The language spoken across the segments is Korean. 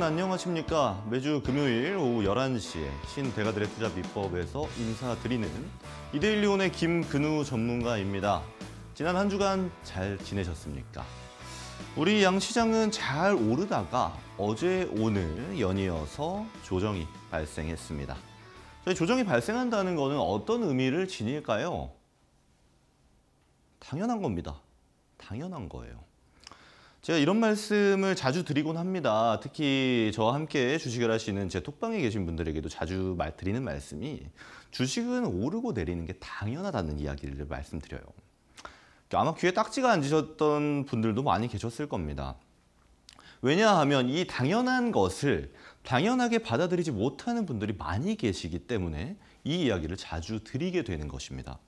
안녕하십니까 매주 금요일 오후 11시에 신대가들의 투자 비법에서 인사드리는 이데일리온의 김근우 전문가입니다 지난 한 주간 잘 지내셨습니까? 우리 양 시장은 잘 오르다가 어제 오늘 연이어서 조정이 발생했습니다 저희 조정이 발생한다는 것은 어떤 의미를 지닐까요? 당연한 겁니다 당연한 거예요 제가 이런 말씀을 자주 드리곤 합니다. 특히 저와 함께 주식을 하시는 제 톡방에 계신 분들에게도 자주 말 드리는 말씀이 주식은 오르고 내리는 게 당연하다는 이야기를 말씀드려요. 아마 귀에 딱지가 앉으셨던 분들도 많이 계셨을 겁니다. 왜냐하면 이 당연한 것을 당연하게 받아들이지 못하는 분들이 많이 계시기 때문에 이 이야기를 자주 드리게 되는 것입니다.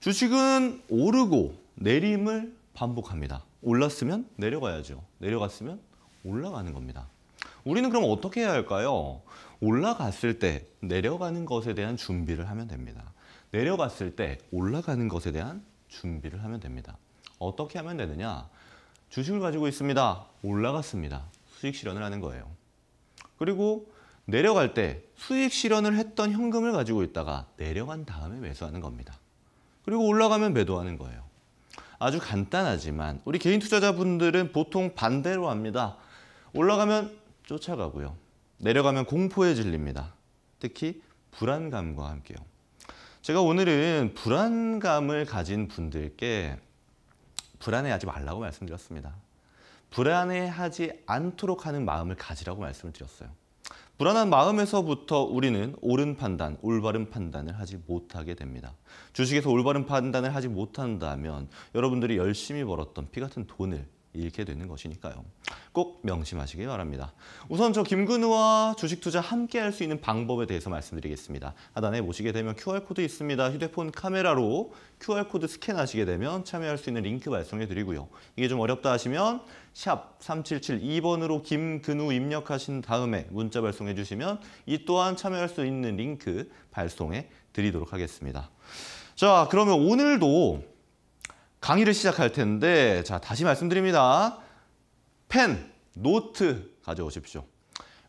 주식은 오르고 내림을 반복합니다. 올랐으면 내려가야죠. 내려갔으면 올라가는 겁니다. 우리는 그럼 어떻게 해야 할까요? 올라갔을 때 내려가는 것에 대한 준비를 하면 됩니다. 내려갔을 때 올라가는 것에 대한 준비를 하면 됩니다. 어떻게 하면 되느냐? 주식을 가지고 있습니다. 올라갔습니다. 수익 실현을 하는 거예요. 그리고 내려갈 때 수익 실현을 했던 현금을 가지고 있다가 내려간 다음에 매수하는 겁니다. 그리고 올라가면 매도하는 거예요. 아주 간단하지만 우리 개인 투자자분들은 보통 반대로 합니다. 올라가면 쫓아가고요. 내려가면 공포에 질립니다. 특히 불안감과 함께요. 제가 오늘은 불안감을 가진 분들께 불안해하지 말라고 말씀드렸습니다. 불안해하지 않도록 하는 마음을 가지라고 말씀을 드렸어요. 불안한 마음에서부터 우리는 옳은 판단, 올바른 판단을 하지 못하게 됩니다. 주식에서 올바른 판단을 하지 못한다면 여러분들이 열심히 벌었던 피 같은 돈을 잃게 되는 것이니까요. 꼭 명심하시길 바랍니다. 우선 저 김근우와 주식 투자 함께 할 수 있는 방법에 대해서 말씀드리겠습니다. 하단에 보시게 되면 QR코드 있습니다. 휴대폰 카메라로 QR코드 스캔하시게 되면 참여할 수 있는 링크 발송해 드리고요. 이게 좀 어렵다 하시면 샵 3772번으로 김근우 입력하신 다음에 문자 발송해 주시면 이 또한 참여할 수 있는 링크 발송해 드리도록 하겠습니다. 자 그러면 오늘도 강의를 시작할 텐데 자 다시 말씀드립니다. 펜, 노트 가져오십시오.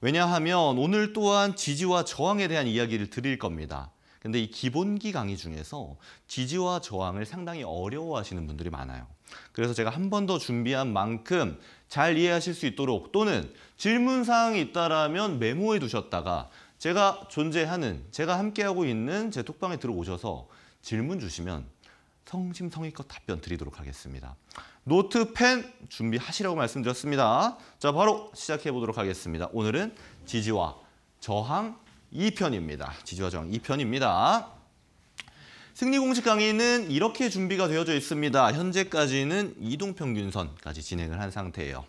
왜냐하면 오늘 또한 지지와 저항에 대한 이야기를 드릴 겁니다. 근데 이 기본기 강의 중에서 지지와 저항을 상당히 어려워하시는 분들이 많아요. 그래서 제가 한 번 더 준비한 만큼 잘 이해하실 수 있도록 또는 질문사항이 있다라면 메모해 두셨다가 제가 존재하는, 제가 함께하고 있는 제 톡방에 들어오셔서 질문 주시면 성심성의껏 답변 드리도록 하겠습니다. 노트, 펜 준비하시라고 말씀드렸습니다. 자, 바로 시작해 보도록 하겠습니다. 오늘은 지지와 저항 2편입니다. 지지화정 2편입니다. 승리공식 강의는 이렇게 준비가 되어져 있습니다. 현재까지는 이동평균선까지 진행을 한 상태예요.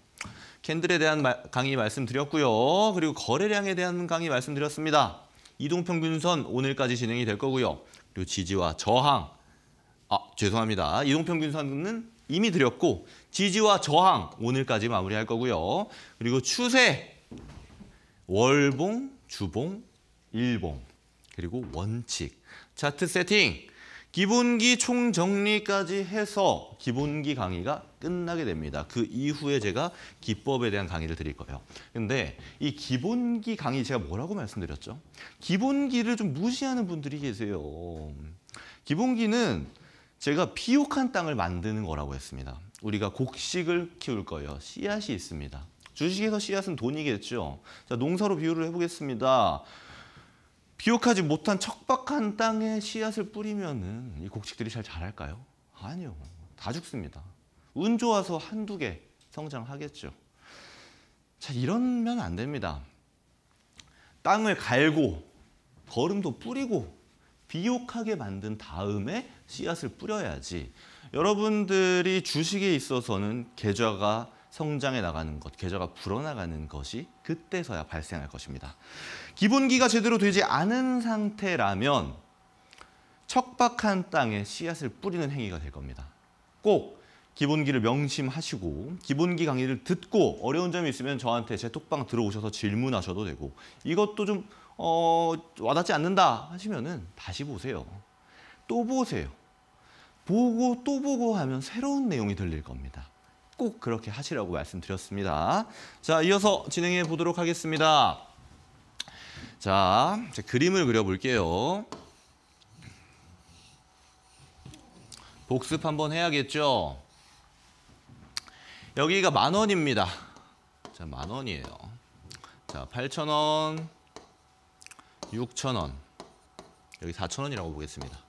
캔들에 대한 마, 강의 말씀드렸고요. 그리고 거래량에 대한 강의 말씀드렸습니다. 이동평균선 오늘까지 진행이 될 거고요. 그리고 지지와 저항, 아 죄송합니다. 이동평균선은 이미 드렸고 지지와 저항 오늘까지 마무리할 거고요. 그리고 추세, 월봉, 주봉, 일봉, 그리고 원칙, 차트 세팅, 기본기 총정리까지 해서 기본기 강의가 끝나게 됩니다. 그 이후에 제가 기법에 대한 강의를 드릴 거예요. 근데 이 기본기 강의 제가 뭐라고 말씀드렸죠? 기본기를 좀 무시하는 분들이 계세요. 기본기는 제가 비옥한 땅을 만드는 거라고 했습니다. 우리가 곡식을 키울 거예요. 씨앗이 있습니다. 주식에서 씨앗은 돈이겠죠. 자, 농사로 비유를 해보겠습니다. 비옥하지 못한 척박한 땅에 씨앗을 뿌리면은 이 곡식들이 잘 자랄까요? 아니요. 다 죽습니다. 운 좋아서 한두 개 성장하겠죠. 자, 이러면 안 됩니다. 땅을 갈고 거름도 뿌리고 비옥하게 만든 다음에 씨앗을 뿌려야지 여러분들이 주식에 있어서는 계좌가 성장해 나가는 것, 계좌가 불어나가는 것이 그때서야 발생할 것입니다. 기본기가 제대로 되지 않은 상태라면 척박한 땅에 씨앗을 뿌리는 행위가 될 겁니다. 꼭 기본기를 명심하시고 기본기 강의를 듣고 어려운 점이 있으면 저한테 제 톡방 들어오셔서 질문하셔도 되고 이것도 좀 어, 와닿지 않는다 하시면은 다시 보세요. 또 보세요. 보고 또 보고 하면 새로운 내용이 들릴 겁니다. 꼭 그렇게 하시라고 말씀드렸습니다. 자, 이어서 진행해 보도록 하겠습니다. 자, 그림을 그려볼게요. 복습 한번 해야겠죠? 여기가 만 원입니다. 자, 만 원이에요. 자, 8천 원, 6천 원. 여기 4천 원이라고 보겠습니다.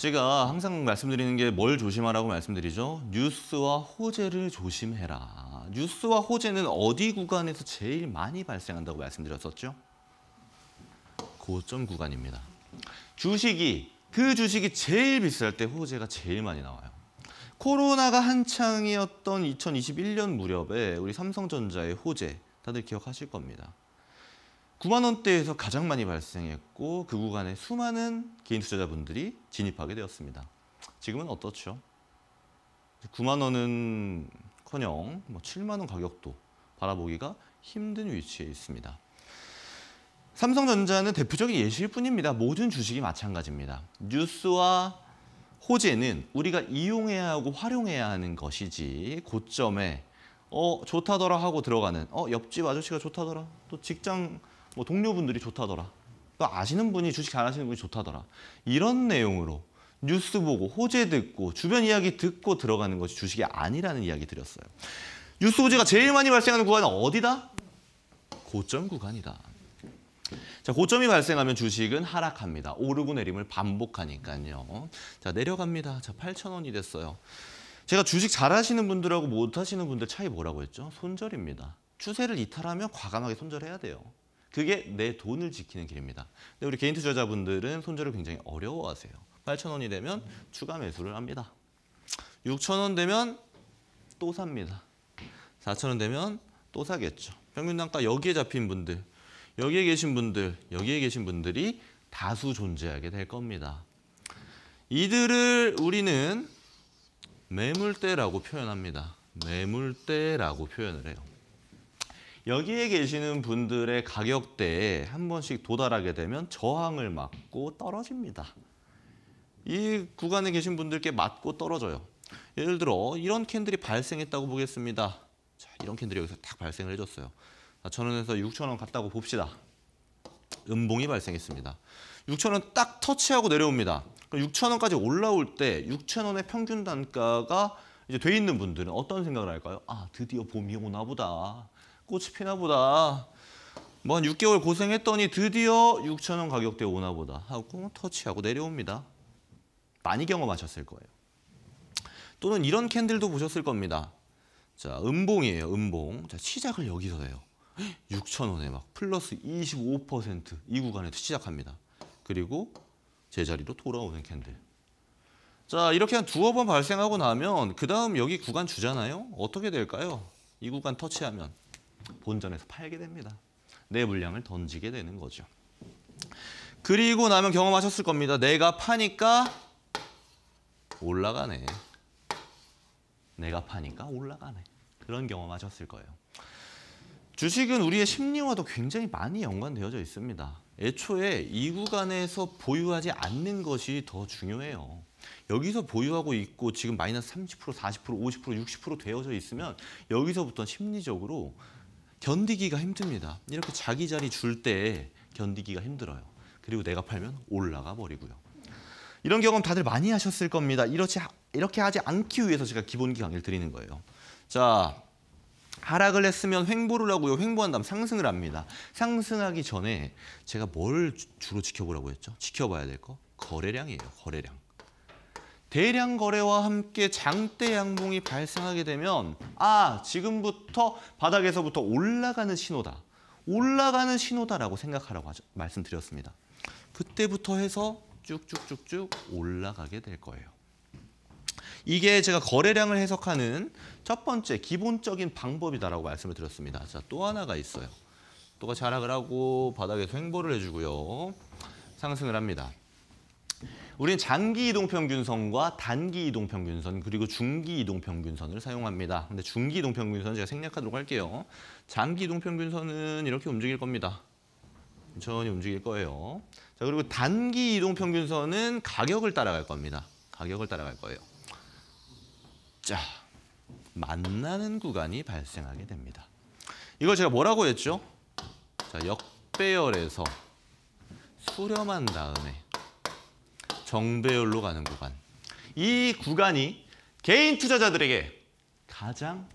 제가 항상 말씀드리는 게 뭘 조심하라고 말씀드리죠? 뉴스와 호재를 조심해라. 뉴스와 호재는 어디 구간에서 제일 많이 발생한다고 말씀드렸었죠? 고점 구간입니다. 주식이 그 주식이 제일 비쌀 때 호재가 제일 많이 나와요. 코로나가 한창이었던 2021년 무렵에 우리 삼성전자의 호재 다들 기억하실 겁니다. 9만 원대에서 가장 많이 발생했고 그 구간에 수많은 개인 투자자분들이 진입하게 되었습니다. 지금은 어떻죠? 9만 원은커녕 7만 뭐 원 가격도 바라보기가 힘든 위치에 있습니다. 삼성전자는 대표적인 예시일 뿐입니다. 모든 주식이 마찬가지입니다. 뉴스와 호재는 우리가 이용해야 하고 활용해야 하는 것이지 고점에 어 좋다더라 하고 들어가는 어 옆집 아저씨가 좋다더라 또 직장 뭐 동료분들이 좋다더라. 또 아시는 분이 주식 잘 하시는 분이 좋다더라. 이런 내용으로 뉴스 보고 호재 듣고 주변 이야기 듣고 들어가는 것이 주식이 아니라는 이야기 드렸어요. 뉴스 호재가 제일 많이 발생하는 구간은 어디다? 고점 구간이다. 자, 고점이 발생하면 주식은 하락합니다. 오르고 내림을 반복하니까요. 자, 내려갑니다. 자, 8,000원이 됐어요. 제가 주식 잘하시는 분들하고 못하시는 분들 차이 뭐라고 했죠? 손절입니다. 추세를 이탈하면 과감하게 손절해야 돼요. 그게 내 돈을 지키는 길입니다. 근데 우리 개인 투자자분들은 손절을 굉장히 어려워하세요. 8 0원이 되면 추가 매수를 합니다. 6 0원 되면 또 삽니다. 4 0원 되면 또 사겠죠. 평균 단가 여기에 잡힌 분들, 여기에 계신 분들, 여기에 계신 분들이 다수 존재하게 될 겁니다. 이들을 우리는 매물대라고 표현합니다. 매물대라고 표현을 해요. 여기에 계시는 분들의 가격대에 한 번씩 도달하게 되면 저항을 맞고 떨어집니다. 이 구간에 계신 분들께 맞고 떨어져요. 예를 들어 이런 캔들이 발생했다고 보겠습니다. 자, 이런 캔들이 여기서 딱 발생을 해줬어요. 4천원에서 6천원 갔다고 봅시다. 음봉이 발생했습니다. 6천원 딱 터치하고 내려옵니다. 6천원까지 올라올 때 6천원의 평균 단가가 이제 돼 있는 분들은 어떤 생각을 할까요? 아 드디어 봄이 오나 보다. 꽃이 피나 보다. 뭐한 6개월 고생했더니 드디어 6천 원 가격대에 오나 보다 하고 터치하고 내려옵니다. 많이 경험하셨을 거예요. 또는 이런 캔들도 보셨을 겁니다. 자, 음봉이에요, 음봉. 자, 시작을 여기서 해요. 6천원에막 플러스 25%이 구간에서 시작합니다. 그리고 제자리로 돌아오는 캔들. 자, 이렇게 한 두어 번 발생하고 나면 그 다음 여기 구간 주잖아요. 어떻게 될까요? 이 구간 터치하면 본전에서 팔게 됩니다. 내 물량을 던지게 되는 거죠. 그리고 나면 경험하셨을 겁니다. 내가 파니까 올라가네. 내가 파니까 올라가네. 그런 경험하셨을 거예요. 주식은 우리의 심리와도 굉장히 많이 연관되어져 있습니다. 애초에 이 구간에서 보유하지 않는 것이 더 중요해요. 여기서 보유하고 있고 지금 마이너스 30%, 40%, 50%, 60% 되어져 있으면 여기서부터 심리적으로 견디기가 힘듭니다. 이렇게 자기 자리 줄 때 견디기가 힘들어요. 그리고 내가 팔면 올라가 버리고요. 이런 경험 다들 많이 하셨을 겁니다. 이렇지, 이렇게 하지 않기 위해서 제가 기본기 강의를 드리는 거예요. 자, 하락을 했으면 횡보를 하고요. 횡보한 다음 상승을 합니다. 상승하기 전에 제가 뭘 주로 지켜보라고 했죠? 지켜봐야 될 거? 거래량이에요, 거래량. 대량 거래와 함께 장대 양봉이 발생하게 되면 아 지금부터 바닥에서부터 올라가는 신호다. 올라가는 신호다라고 생각하라고 하죠. 말씀드렸습니다. 그때부터 해서 쭉쭉쭉쭉 올라가게 될 거예요. 이게 제가 거래량을 해석하는 첫 번째 기본적인 방법이다라고 말씀을 드렸습니다. 자, 또 하나가 있어요. 또가 자락을 하고 바닥에서 횡보를 해주고요. 상승을 합니다. 우리는 장기 이동평균선과 단기 이동평균선 그리고 중기 이동평균선을 사용합니다. 근데 중기 이동평균선 제가 생략하도록 할게요. 장기 이동평균선은 이렇게 움직일 겁니다. 천천히 움직일 거예요. 자 그리고 단기 이동평균선은 가격을 따라갈 겁니다. 가격을 따라갈 거예요. 자 만나는 구간이 발생하게 됩니다. 이걸 제가 뭐라고 했죠? 자 역배열에서 수렴한 다음에 정배열로 가는 구간. 이 구간이 개인 투자자들에게 가장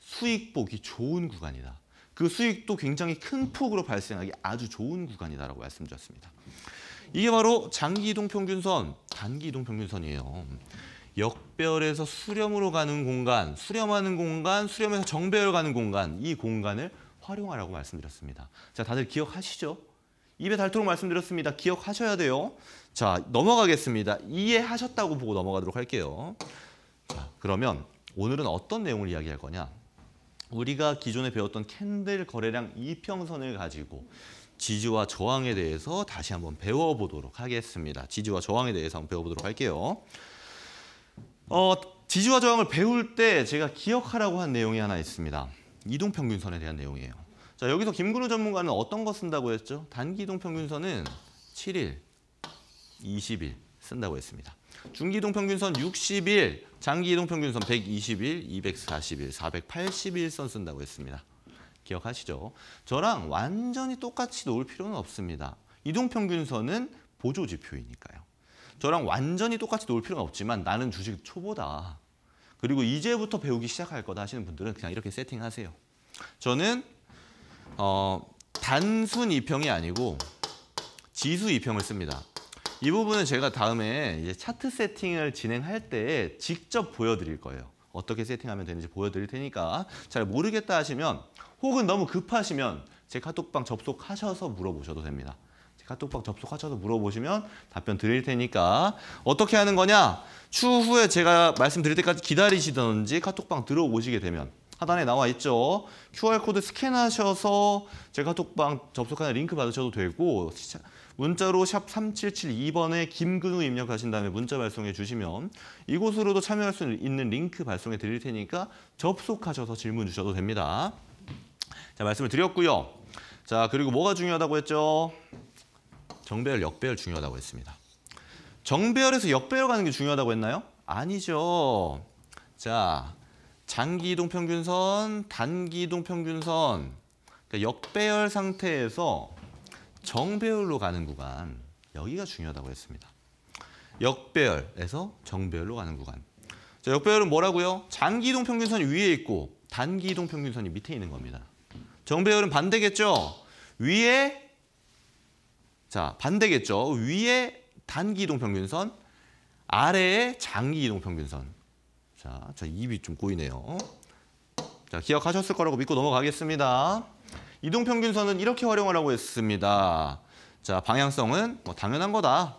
수익 보기 좋은 구간이다. 그 수익도 굉장히 큰 폭으로 발생하기 아주 좋은 구간이다라고 말씀드렸습니다. 이게 바로 장기 이동 평균선, 단기 이동 평균선이에요. 역별에서 수렴으로 가는 공간, 수렴하는 공간, 수렴에서 정배열 가는 공간, 이 공간을 활용하라고 말씀드렸습니다. 자, 다들 기억하시죠? 입에 달도록 말씀드렸습니다. 기억하셔야 돼요. 자, 넘어가겠습니다. 이해하셨다고 보고 넘어가도록 할게요. 자, 그러면 오늘은 어떤 내용을 이야기할 거냐? 우리가 기존에 배웠던 캔들 거래량 이평선을 가지고 지지와 저항에 대해서 다시 한번 배워보도록 하겠습니다. 지지와 저항에 대해서 한번 배워보도록 할게요. 어, 지지와 저항을 배울 때 제가 기억하라고 한 내용이 하나 있습니다. 이동평균선에 대한 내용이에요. 자, 여기서 김근우 전문가는 어떤 거 쓴다고 했죠? 단기동 평균선은 7일, 20일 쓴다고 했습니다. 중기동 평균선 60일, 장기이동 평균선 120일, 240일, 481선 쓴다고 했습니다. 기억하시죠? 저랑 완전히 똑같이 놓을 필요는 없습니다. 이동평균선은 보조지표이니까요. 저랑 완전히 똑같이 놓을 필요는 없지만 나는 주식 초보다. 그리고 이제부터 배우기 시작할 거다 하시는 분들은 그냥 이렇게 세팅하세요. 저는 어, 단순 이평이 아니고 지수 이평을 씁니다. 이 부분은 제가 다음에 이제 차트 세팅을 진행할 때 직접 보여드릴 거예요. 어떻게 세팅하면 되는지 보여드릴 테니까 잘 모르겠다 하시면 혹은 너무 급하시면 제 카톡방 접속하셔서 물어보셔도 됩니다. 제 카톡방 접속하셔서 물어보시면 답변 드릴 테니까 어떻게 하는 거냐? 추후에 제가 말씀드릴 때까지 기다리시던지 카톡방 들어오시게 되면 하단에 나와 있죠. QR코드 스캔하셔서 제가톡방 접속하는 링크 받으셔도 되고 문자로 샵 3772번에 김근우 입력하신 다음에 문자 발송해 주시면 이곳으로도 참여할 수 있는 링크 발송해 드릴 테니까 접속하셔서 질문 주셔도 됩니다. 자 말씀을 드렸고요. 자 그리고 뭐가 중요하다고 했죠? 정배열, 역배열 중요하다고 했습니다. 정배열에서 역배열 가는 게 중요하다고 했나요? 아니죠. 자, 장기 이동 평균선, 단기 이동 평균선 그러니까 역배열 상태에서 정배열로 가는 구간 여기가 중요하다고 했습니다. 역배열에서 정배열로 가는 구간. 자, 역배열은 뭐라고요? 장기 이동 평균선이 위에 있고 단기 이동 평균선이 밑에 있는 겁니다. 정배열은 반대겠죠? 위에 자 반대겠죠? 위에 단기 이동 평균선, 아래에 장기 이동 평균선. 자, 저 입이 좀 꼬이네요. 자, 기억하셨을 거라고 믿고 넘어가겠습니다. 이동평균선은 이렇게 활용하라고 했습니다. 자, 방향성은 뭐 당연한 거다.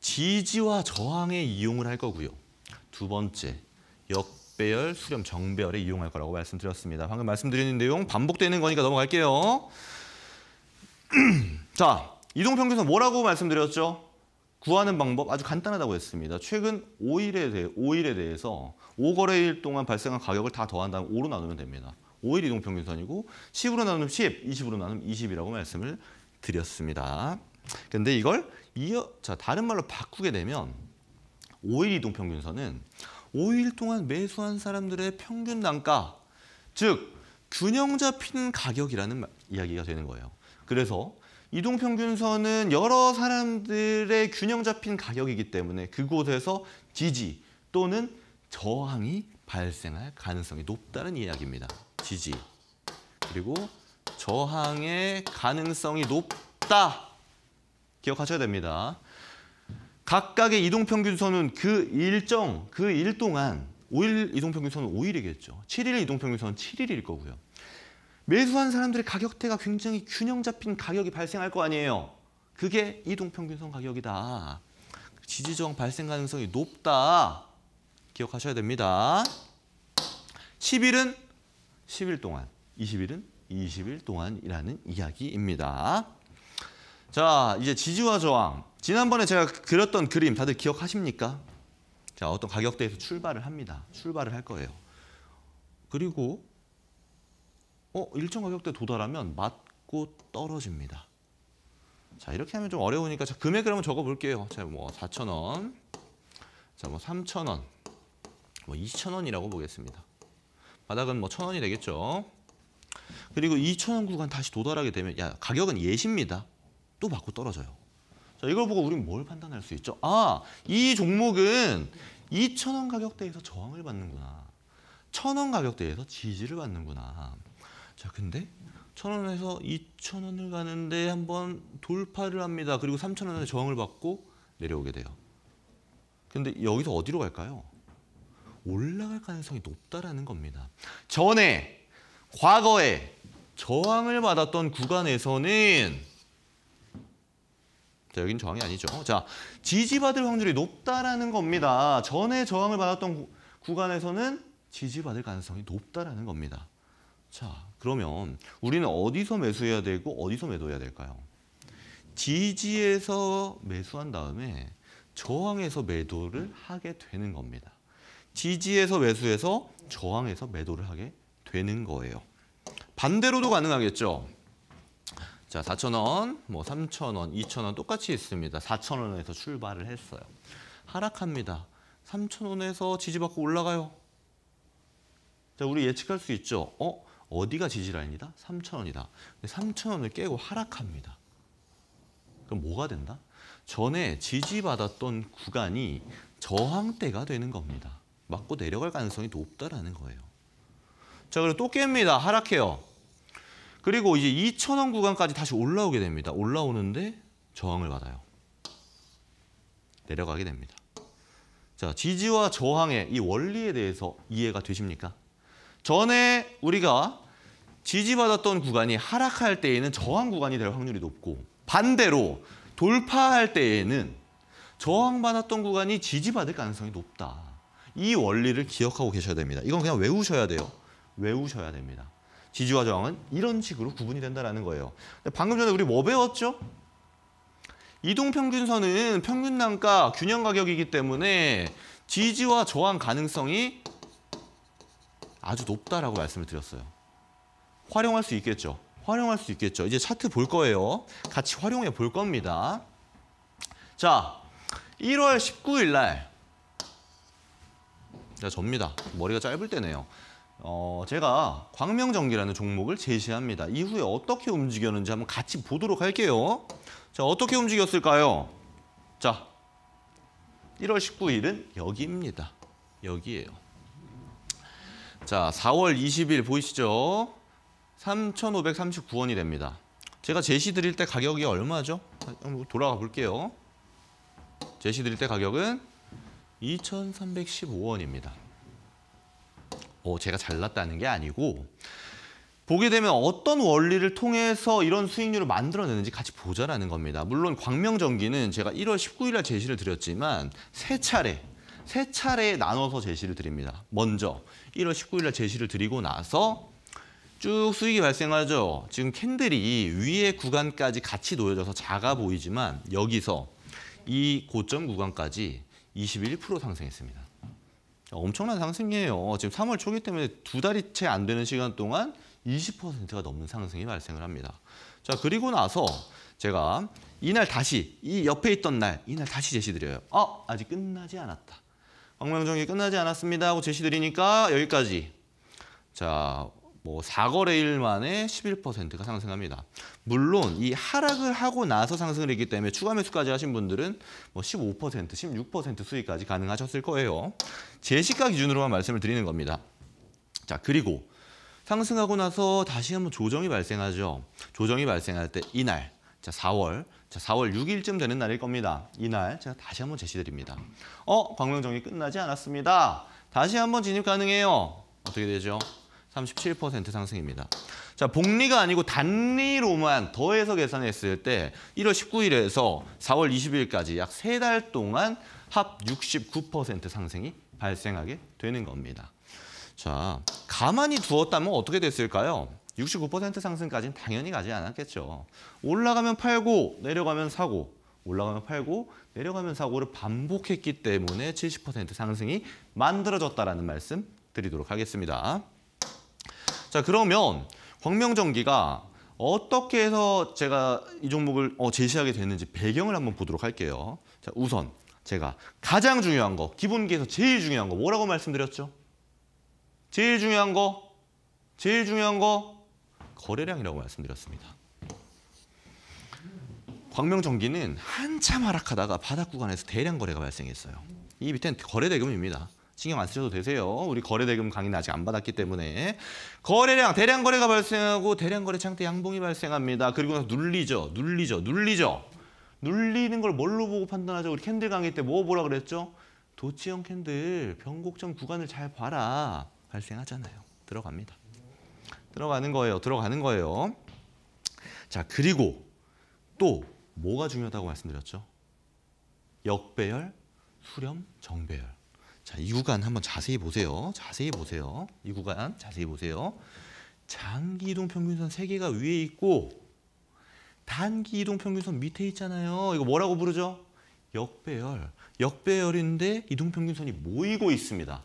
지지와 저항에 이용을 할 거고요. 두 번째, 역배열, 수렴, 정배열에 이용할 거라고 말씀드렸습니다. 방금 말씀드린 내용 반복되는 거니까 넘어갈게요. 자, 이동평균선 뭐라고 말씀드렸죠? 구하는 방법 아주 간단하다고 했습니다. 최근 5일에 대해 5일에 대해서 5거래일 동안 발생한 가격을 다 더한 다음 5로 나누면 됩니다. 5일 이동평균선이고 10으로 나누면 10, 20으로 나누면 20이라고 말씀을 드렸습니다. 근데 이걸 이어 자 다른 말로 바꾸게 되면 5일 이동평균선은 5일 동안 매수한 사람들의 평균 단가 즉 균형 잡힌 가격이라는 이야기가 되는 거예요. 그래서 이동평균선은 여러 사람들의 균형 잡힌 가격이기 때문에 그곳에서 지지 또는 저항이 발생할 가능성이 높다는 이야기입니다. 지지. 그리고 저항의 가능성이 높다. 기억하셔야 됩니다. 각각의 이동평균선은 그 일정, 그 일 동안 5일 이동평균선은 5일이겠죠. 7일 이동평균선은 7일일 거고요. 매수한 사람들의 가격대가 굉장히 균형 잡힌 가격이 발생할 거 아니에요. 그게 이동평균선 가격이다. 지지저항 발생 가능성이 높다. 기억하셔야 됩니다. 10일은 10일 동안, 20일은 20일 동안이라는 이야기입니다. 자, 이제 지지와 저항. 지난번에 제가 그렸던 그림 다들 기억하십니까? 자, 어떤 가격대에서 출발을 합니다. 출발을 할 거예요. 그리고 어, 일정 가격대 도달하면 맞고 떨어집니다. 자, 이렇게 하면 좀 어려우니까 자, 금액을 한번 적어 볼게요. 자, 뭐4 0원 자, 뭐3 0원뭐2 0원이라고 보겠습니다. 바닥은 뭐1원이 되겠죠. 그리고 2 0원 구간 다시 도달하게 되면 야, 가격은 예시입니다. 또 맞고 떨어져요. 자, 이걸 보고 우리는 뭘 판단할 수 있죠? 아, 이 종목은 2 0원 가격대에서 저항을 받는구나. 1원 가격대에서 지지를 받는구나. 자, 근데 천원에서 이천 원을 가는데 한번 돌파를 합니다. 그리고 삼천 원에 저항을 받고 내려오게 돼요. 근데 여기서 어디로 갈까요? 올라갈 가능성이 높다라는 겁니다. 전에 과거에 저항을 받았던 구간에서는 자, 여긴 저항이 아니죠. 자, 지지받을 확률이 높다라는 겁니다. 전에 저항을 받았던 구, 구간에서는 지지받을 가능성이 높다라는 겁니다. 자, 그러면 우리는 어디서 매수해야 되고 어디서 매도해야 될까요? 지지에서 매수한 다음에 저항에서 매도를 하게 되는 겁니다. 지지에서 매수해서 저항에서 매도를 하게 되는 거예요. 반대로도 가능하겠죠. 자, 4,000원, 뭐 3,000원, 2,000원 똑같이 있습니다. 4,000원에서 출발을 했어요. 하락합니다. 3,000원에서 지지받고 올라가요. 자, 우리 예측할 수 있죠. 어? 어디가 지지라인이다? 3,000원이다. 3,000원을 깨고 하락합니다. 그럼 뭐가 된다? 전에 지지받았던 구간이 저항대가 되는 겁니다. 맞고 내려갈 가능성이 높다라는 거예요. 자, 그리고 또 깹니다. 하락해요. 그리고 이제 2,000원 구간까지 다시 올라오게 됩니다. 올라오는데 저항을 받아요. 내려가게 됩니다. 자, 지지와 저항의 이 원리에 대해서 이해가 되십니까? 전에 우리가 지지받았던 구간이 하락할 때에는 저항 구간이 될 확률이 높고 반대로 돌파할 때에는 저항받았던 구간이 지지받을 가능성이 높다. 이 원리를 기억하고 계셔야 됩니다. 이건 그냥 외우셔야 돼요. 외우셔야 됩니다. 지지와 저항은 이런 식으로 구분이 된다는 거예요. 방금 전에 우리 뭐 배웠죠? 이동평균선은 평균 단가 균형 가격이기 때문에 지지와 저항 가능성이 아주 높다라고 말씀을 드렸어요. 활용할 수 있겠죠. 활용할 수 있겠죠. 이제 차트 볼 거예요. 같이 활용해 볼 겁니다. 자, 1월 19일 날 자, 접니다. 머리가 짧을 때네요. 어, 제가 광명전기라는 종목을 제시합니다. 이후에 어떻게 움직였는지 한번 같이 보도록 할게요. 자, 어떻게 움직였을까요? 자, 1월 19일은 여기입니다. 여기예요. 자, 4월 20일 보이시죠? 3,539원이 됩니다. 제가 제시 드릴 때 가격이 얼마죠? 돌아가 볼게요. 제시 드릴 때 가격은 2,315원입니다. 오, 제가 잘났다는 게 아니고 보게 되면 어떤 원리를 통해서 이런 수익률을 만들어내는지 같이 보자라는 겁니다. 물론 광명전기는 제가 1월 19일 날 제시를 드렸지만 세 차례, 세 차례 나눠서 제시를 드립니다. 먼저 1월 19일 날 제시를 드리고 나서 쭉 수익이 발생하죠. 지금 캔들이 위에 구간까지 같이 놓여져서 작아 보이지만 여기서 이 고점 구간까지 21% 상승했습니다. 엄청난 상승이에요. 지금 3월 초기 때문에 두 달이 채 안 되는 시간 동안 20%가 넘는 상승이 발생을 합니다. 자 그리고 나서 제가 이날 다시 이 옆에 있던 날 이날 다시 제시드려요. 어 아직 끝나지 않았다. 광명정이 끝나지 않았습니다 하고 제시드리니까 여기까지. 자뭐 4거래일 만에 11%가 상승합니다. 물론 이 하락을 하고 나서 상승을 했기 때문에 추가 매수까지 하신 분들은 뭐 15%, 16% 수익까지 가능하셨을 거예요. 제 시가 기준으로만 말씀을 드리는 겁니다. 자, 그리고 상승하고 나서 다시 한번 조정이 발생하죠. 조정이 발생할 때 이날, 자 4월, 자 4월 6일쯤 되는 날일 겁니다. 이날 제가 다시 한번 제시드립니다. 어, 광명정이 끝나지 않았습니다. 다시 한번 진입 가능해요. 어떻게 되죠? 37% 상승입니다. 자, 복리가 아니고 단리로만 더해서 계산했을 때 1월 19일에서 4월 20일까지 약세달 동안 합 69% 상승이 발생하게 되는 겁니다. 자, 가만히 두었다면 어떻게 됐을까요? 6 9 상승까지는 당연히 가지 않았겠죠. 올라가면 팔고 내려가면 사고 올라가면 팔고 내려가면 사고를 반복했기 때문에 70% 상승이 만들어졌다라는 말씀 드리도록 하겠습니다. 자 그러면 광명전기가 어떻게 해서 제가 이 종목을 어, 제시하게 됐는지 배경을 한번 보도록 할게요. 자 우선 제가 가장 중요한 거, 기본기에서 제일 중요한 거 뭐라고 말씀드렸죠? 제일 중요한 거, 제일 중요한 거 거래량이라고 말씀드렸습니다. 광명전기는 한참 하락하다가 바닥 구간에서 대량 거래가 발생했어요. 이 밑에는 거래 대금입니다. 신경 안 쓰셔도 되세요. 우리 거래대금 강의는 아직 안 받았기 때문에 거래량, 대량 거래가 발생하고 대량 거래 창때 양봉이 발생합니다. 그리고 나서 눌리죠, 눌리죠, 눌리죠. 눌리는 걸 뭘로 보고 판단하죠? 우리 캔들 강의 때 뭐 보라 그랬죠? 도치형 캔들 변곡점 구간을 잘 봐라. 발생하잖아요. 들어갑니다. 들어가는 거예요. 들어가는 거예요. 자, 그리고 또 뭐가 중요하다고 말씀드렸죠? 역배열, 수렴, 정배열. 자, 이 구간 한번 자세히 보세요. 자세히 보세요. 이 구간 자세히 보세요. 장기 이동 평균선 세개가 위에 있고 단기 이동 평균선 밑에 있잖아요. 이거 뭐라고 부르죠? 역배열. 역배열인데 이동 평균선이 모이고 있습니다.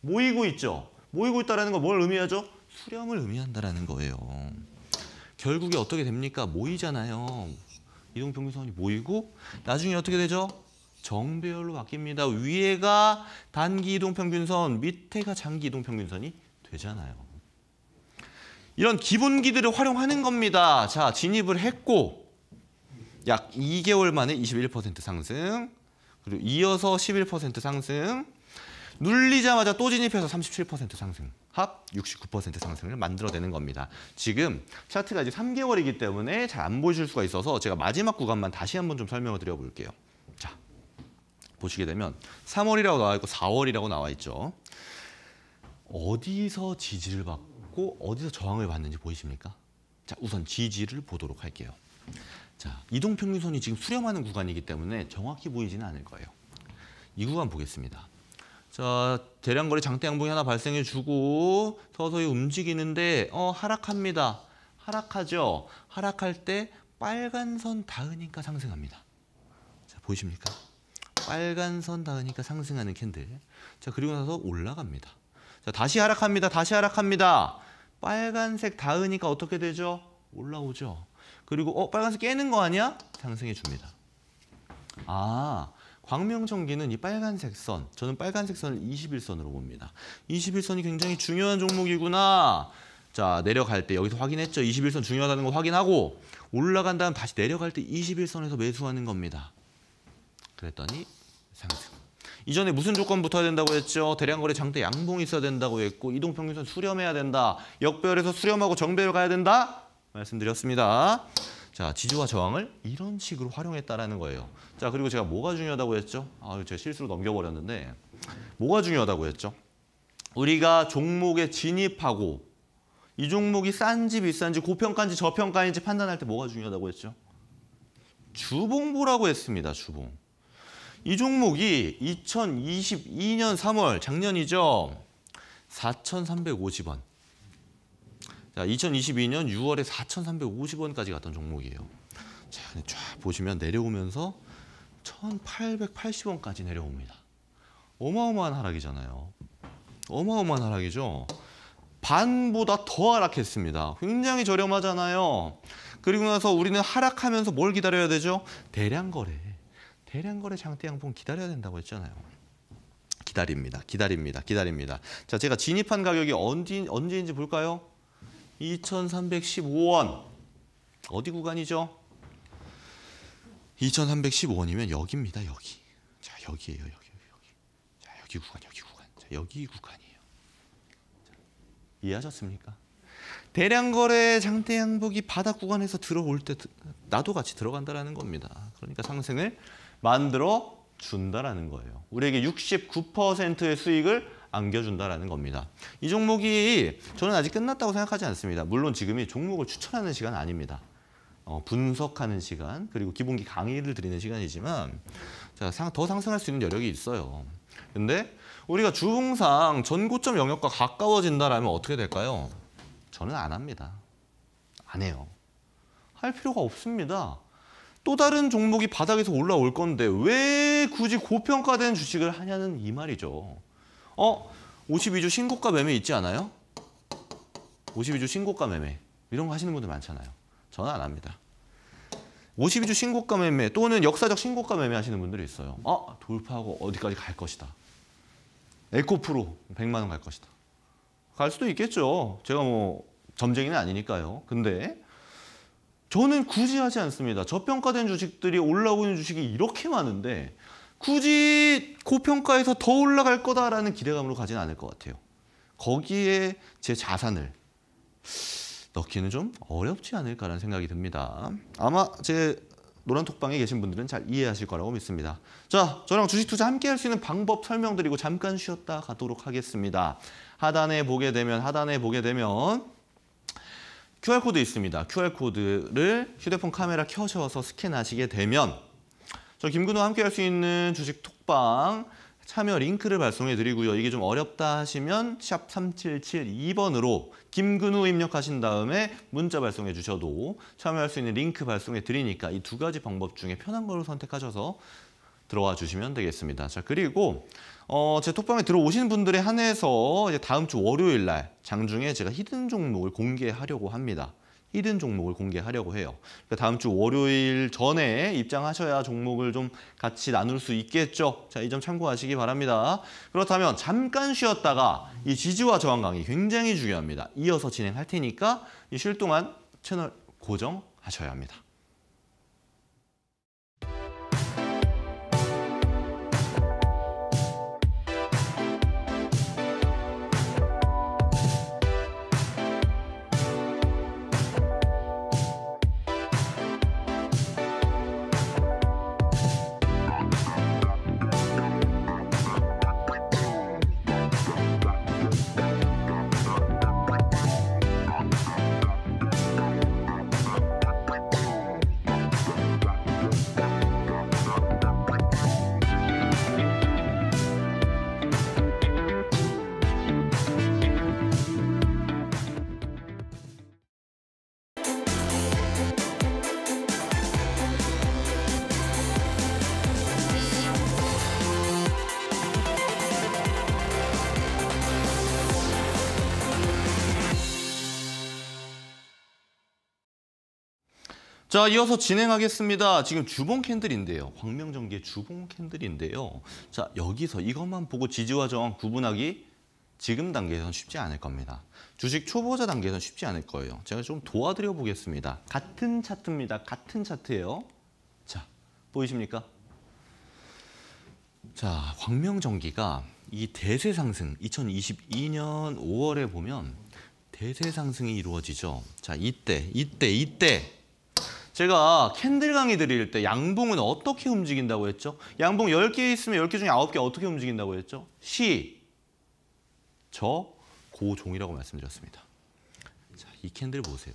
모이고 있죠. 모이고 있다라는 건 뭘 의미하죠? 수렴을 의미한다라는 거예요. 결국에 어떻게 됩니까? 모이잖아요. 이동 평균선이 모이고 나중에 어떻게 되죠? 정배열로 바뀝니다. 위에가 단기 이동평균선, 밑에가 장기 이동평균선이 되잖아요. 이런 기본기들을 활용하는 겁니다. 자, 진입을 했고 약 2개월 만에 21% 상승, 그리고 이어서 11% 상승, 눌리자마자 또 진입해서 37% 상승, 합 69% 상승을 만들어내는 겁니다. 지금 차트가 이제 3개월이기 때문에 잘 안 보실 수가 있어서 제가 마지막 구간만 다시 한번 좀 설명을 드려볼게요. 보시게 되면 3월이라고 나와 있고 4월이라고 나와 있죠. 어디서 지지를 받고 어디서 저항을 받는지 보이십니까? 자, 우선 지지를 보도록 할게요. 자, 이동평균선이 지금 수렴하는 구간이기 때문에 정확히 보이지는 않을 거예요. 이 구간 보겠습니다. 자, 대량거래 장대 양봉이 하나 발생해주고 서서히 움직이는데 어 하락합니다. 하락하죠. 하락할 때 빨간 선 닿으니까 상승합니다. 자, 보이십니까? 빨간 선 닿으니까 상승하는 캔들. 자, 그리고 나서 올라갑니다. 자, 다시 하락합니다. 다시 하락합니다. 빨간색 닿으니까 어떻게 되죠? 올라오죠. 그리고 어, 빨간색 깨는 거 아니야? 상승해 줍니다. 아, 광명전기는 이 빨간색 선, 저는 빨간색 선을 21선으로 봅니다. 21선이 굉장히 중요한 종목이구나. 자, 내려갈 때 여기서 확인했죠. 21선 중요하다는 거 확인하고 올라간 다음 다시 내려갈 때 21선에서 매수하는 겁니다. 그랬더니 상승. 이전에 무슨 조건 붙어야 된다고 했죠? 대량거래 장대 양봉이 있어야 된다고 했고 이동평균선 수렴해야 된다. 역배열에서 수렴하고 정배열 가야 된다. 말씀드렸습니다. 자, 지지와 저항을 이런 식으로 활용했다라는 거예요. 자, 그리고 제가 뭐가 중요하다고 했죠? 아, 제가 실수로 넘겨버렸는데 뭐가 중요하다고 했죠? 우리가 종목에 진입하고 이 종목이 싼지 비싼지 고평가인지 저평가인지 판단할 때 뭐가 중요하다고 했죠? 주봉보라고 했습니다. 주봉. 이 종목이 2022년 3월 작년이죠. 4,350원. 자, 2022년 6월에 4,350원까지 갔던 종목이에요. 자, 쫙 보시면 내려오면서 1,880원까지 내려옵니다. 어마어마한 하락이잖아요. 어마어마한 하락이죠. 반보다 더 하락했습니다. 굉장히 저렴하잖아요. 그리고 나서 우리는 하락하면서 뭘 기다려야 되죠? 대량 거래. 대량거래 장대 양봉 기다려야 된다고 했잖아요. 기다립니다. 기다립니다. 기다립니다. 자, 제가 진입한 가격이 언제, 언제인지 볼까요? 2,315원. 어디 구간이죠? 2,315원이면 여기입니다. 여기. 자, 여기예요. 여기, 여기. 자, 여기 구간, 여기 구간. 자, 여기 구간이에요. 자, 이해하셨습니까? 대량 거래 장대 양복이 바닥 구간에서 들어올 때 나도 같이 들어간다라는 겁니다. 그러니까 상승을 만들어 준다라는 거예요. 우리에게 69%의 수익을 안겨준다라는 겁니다. 이 종목이 저는 아직 끝났다고 생각하지 않습니다. 물론 지금이 종목을 추천하는 시간 아닙니다. 어, 분석하는 시간 그리고 기본기 강의를 드리는 시간이지만 자, 상, 더 상승할 수 있는 여력이 있어요. 근데 우리가 주봉상 전고점 영역과 가까워진다라면 어떻게 될까요? 저는 안 합니다. 안 해요. 할 필요가 없습니다. 또 다른 종목이 바닥에서 올라올 건데 왜 굳이 고평가된 주식을 하냐는 이 말이죠. 어? 52주 신고가 매매 있지 않아요? 52주 신고가 매매 이런 거 하시는 분들 많잖아요. 저는 안 합니다. 52주 신고가 매매 또는 역사적 신고가 매매 하시는 분들이 있어요. 아 돌파하고 어디까지 갈 것이다. 에코프로 100만 원 갈 것이다. 갈 수도 있겠죠. 제가 뭐 점쟁이는 아니니까요. 근데 저는 굳이 하지 않습니다. 저평가된 주식들이 올라오는 주식이 이렇게 많은데 굳이 고평가에서 더 올라갈 거다라는 기대감으로 가지는 않을 것 같아요. 거기에 제 자산을 넣기는 좀 어렵지 않을까라는 생각이 듭니다. 아마 제 노란 톡방에 계신 분들은 잘 이해하실 거라고 믿습니다. 자, 저랑 주식 투자 함께 할 수 있는 방법 설명드리고 잠깐 쉬었다 가도록 하겠습니다. 하단에 보게 되면 하단에 보게 되면 QR코드 있습니다. QR코드를 휴대폰 카메라 켜셔서 스캔하시게 되면 저 김근우와 함께 할 수 있는 주식 톡방 참여 링크를 발송해 드리고요. 이게 좀 어렵다 하시면 샵 3772번으로 김근우 입력하신 다음에 문자 발송해 주셔도 참여할 수 있는 링크 발송해 드리니까 이 두 가지 방법 중에 편한 걸로 선택하셔서 들어와 주시면 되겠습니다. 자 그리고 어, 제 톡방에 들어오신 분들에 한해서 이제 다음 주 월요일 날 장중에 제가 히든 종목을 공개하려고 합니다. 히든 종목을 공개하려고 해요. 그러니까 다음 주 월요일 전에 입장하셔야 종목을 좀 같이 나눌 수 있겠죠. 자, 이 점 참고하시기 바랍니다. 그렇다면 잠깐 쉬었다가 이 지지와 저항 강의 굉장히 중요합니다. 이어서 진행할 테니까 이쉴 동안 채널 고정하셔야 합니다. 자, 이어서 진행하겠습니다. 지금 주봉 캔들인데요. 광명전기의 주봉 캔들인데요. 자, 여기서 이것만 보고 지지와 저항 구분하기 지금 단계에서는 쉽지 않을 겁니다. 주식 초보자 단계에서는 쉽지 않을 거예요. 제가 좀 도와드려 보겠습니다. 같은 차트입니다. 같은 차트예요. 자, 보이십니까? 자, 광명전기가 이 대세 상승 2022년 5월에 보면 대세 상승이 이루어지죠. 자, 이때, 이때, 이때 제가 캔들 강의 드릴 때 양봉은 어떻게 움직인다고 했죠? 양봉 10개 있으면 10개 중에 9개 어떻게 움직인다고 했죠? 시, 저, 고, 종이라고 말씀드렸습니다. 자, 이 캔들 보세요.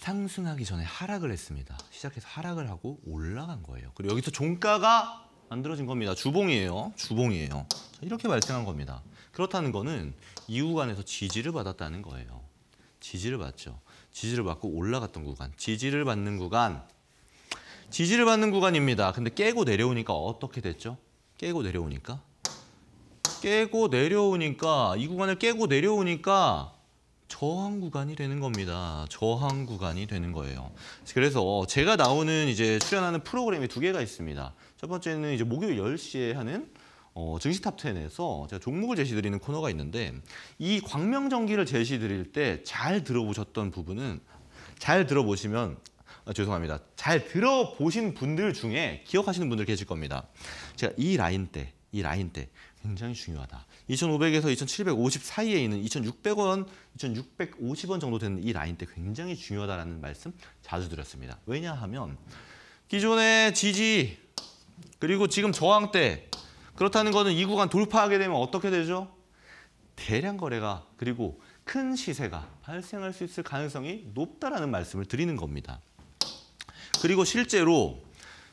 상승하기 전에 하락을 했습니다. 시작해서 하락을 하고 올라간 거예요. 그리고 여기서 종가가 만들어진 겁니다. 주봉이에요. 주봉이에요. 이렇게 발생한 겁니다. 그렇다는 거는 이후간에서 지지를 받았다는 거예요. 지지를 받죠. 지지를 받고 올라갔던 구간, 지지를 받는 구간, 지지를 받는 구간입니다. 근데 깨고 내려오니까 어떻게 됐죠? 깨고 내려오니까 깨고 내려오니까 이 구간을 깨고 내려오니까 저항 구간이 되는 겁니다. 저항 구간이 되는 거예요. 그래서 제가 나오는 이제 출연하는 프로그램이 두 개가 있습니다. 첫 번째는 이제 목요일 10시에 하는 어, 증시탑10에서 제가 종목을 제시드리는 코너가 있는데 이 광명전기를 제시드릴 때 잘 들어보셨던 부분은 잘 들어보시면 아, 죄송합니다. 잘 들어보신 분들 중에 기억하시는 분들 계실 겁니다. 제가 이 라인 때, 이 라인 때 굉장히 중요하다. 2,500에서 2,750 사이에 있는 2,600원, 2,650원 정도 되는 이 라인 때 굉장히 중요하다는 말씀 자주 드렸습니다. 왜냐하면 기존의 지지 그리고 지금 저항 때 그렇다는 것은 이 구간 돌파하게 되면 어떻게 되죠? 대량 거래가 그리고 큰 시세가 발생할 수 있을 가능성이 높다라는 말씀을 드리는 겁니다. 그리고 실제로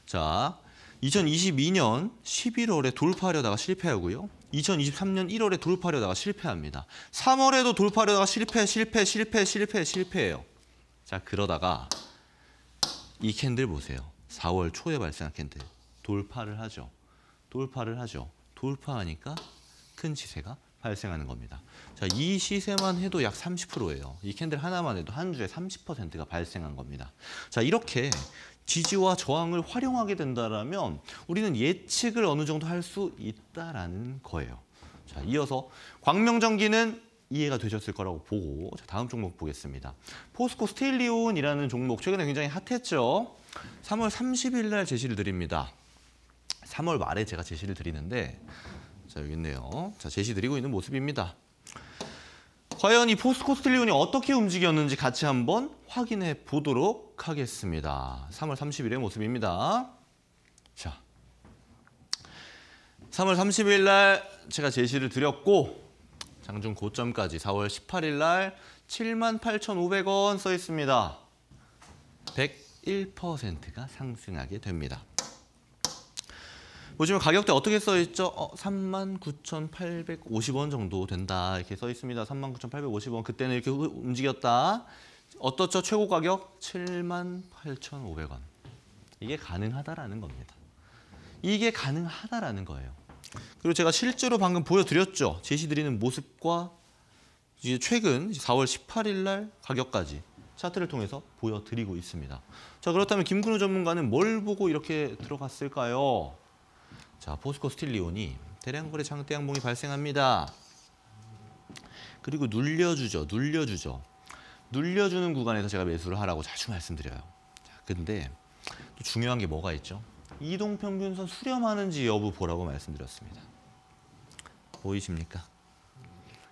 자 2022년 11월에 돌파하려다가 실패하고요. 2023년 1월에 돌파하려다가 실패합니다. 3월에도 돌파하려다가 실패, 실패, 실패, 실패, 실패해요. 자 그러다가 이 캔들 보세요. 4월 초에 발생한 캔들 돌파를 하죠. 돌파를 하죠. 돌파하니까 큰 시세가 발생하는 겁니다. 자, 이 시세만 해도 약 30%예요. 이 캔들 하나만 해도 한 주에 30%가 발생한 겁니다. 자, 이렇게 지지와 저항을 활용하게 된다라면 우리는 예측을 어느 정도 할 수 있다라는 거예요. 자, 이어서 광명전기는 이해가 되셨을 거라고 보고 자, 다음 종목 보겠습니다. 포스코 스테일리온이라는 종목 최근에 굉장히 핫했죠. 3월 30일 날 제시를 드립니다. 3월 말에 제가 제시를 드리는데 자 여기 있네요. 자 제시 드리고 있는 모습입니다. 과연 이 포스코스틸리온이 어떻게 움직였는지 같이 한번 확인해 보도록 하겠습니다. 3월 30일의 모습입니다. 자, 3월 30일 날 제가 제시를 드렸고 장중 고점까지 4월 18일 날 78,500원 써 있습니다. 101%가 상승하게 됩니다. 보시면 가격대 어떻게 써 있죠? 어, 39,850원 정도 된다. 이렇게 써 있습니다. 39,850원. 그때는 이렇게 움직였다. 어떻죠? 최고 가격 78,500원. 이게 가능하다라는 겁니다. 이게 가능하다라는 거예요. 그리고 제가 실제로 방금 보여드렸죠. 제시드리는 모습과 이제 최근 4월 18일 날 가격까지 차트를 통해서 보여드리고 있습니다. 자 그렇다면 김근우 전문가는 뭘 보고 이렇게 들어갔을까요? 자, 포스코 스틸리온이 대량거래 장대양봉이 발생합니다. 그리고 눌려주죠. 눌려주죠. 눌려주는 구간에서 제가 매수를 하라고 자주 말씀드려요. 자, 근데 또 중요한 게 뭐가 있죠? 이동평균선 수렴하는지 여부 보라고 말씀드렸습니다. 보이십니까?